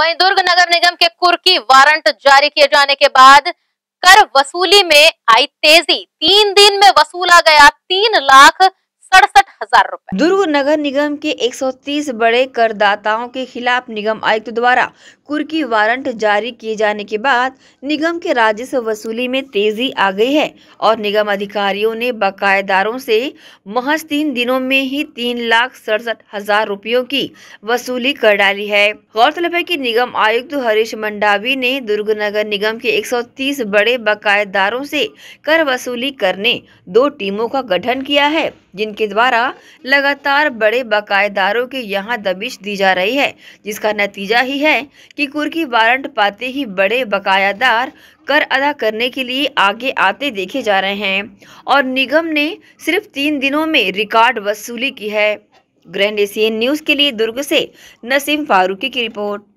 वहीं दुर्ग नगर निगम के कुर्की वारंट जारी किए जाने के बाद कर वसूली में आई तेजी तीन दिन में वसूला गया तीन लाख हजार रूपए दुर्ग नगर निगम के 130 बड़े करदाताओं के खिलाफ निगम आयुक्त द्वारा कुर्की वारंट जारी किए जाने के बाद निगम के राजस्व वसूली में तेजी आ गई है और निगम अधिकारियों ने बकायेदारों से महज तीन दिनों में ही तीन लाख सड़सठ हजार रूपयों की वसूली कर डाली है गौरतलब है कि निगम आयुक्त हरीश मंडावी ने दुर्ग नगर निगम के 130 बड़े बकायेदारों से कर वसूली करने दो टीमों का गठन किया है जिनके द्वारा लगातार बड़े बकायेदारों के यहाँ दबिश दी जा रही है जिसका नतीजा ही है कि कुर्की वारंट पाते ही बड़े बकायादार कर अदा करने के लिए आगे आते देखे जा रहे हैं और निगम ने सिर्फ तीन दिनों में रिकॉर्ड वसूली की है ग्रैंड एशियन न्यूज़ के लिए दुर्ग से नसीम फारूकी की रिपोर्ट